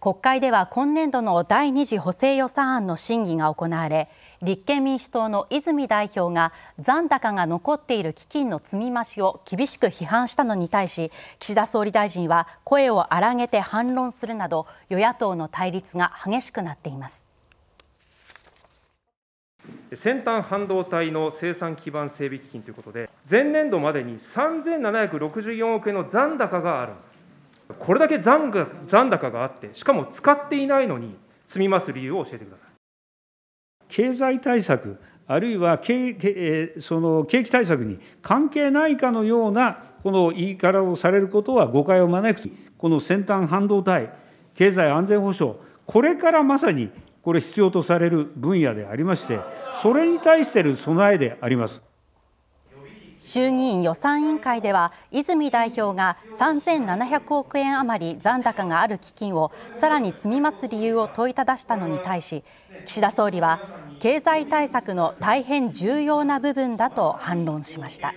国会では今年度の第2次補正予算案の審議が行われ立憲民主党の泉代表が残高が残っている基金の積み増しを厳しく批判したのに対し岸田総理大臣は声を荒げて反論するなど与野党の対立が激しくなっています先端半導体の生産基盤整備基金ということで前年度までに3764億円の残高があるんですこれだけ残が残高があって、しかも使っていないのに、積みます理由を教えてください経済対策、あるいは経その景気対策に関係ないかのようなこの言い方をされることは誤解を招く、この先端半導体、経済安全保障、これからまさにこれ、必要とされる分野でありまして、それに対してる備えであります。衆議院予算委員会では泉代表が3700億円余り残高がある基金をさらに積み増す理由を問いただしたのに対し岸田総理は経済対策の大変重要な部分だと反論しました。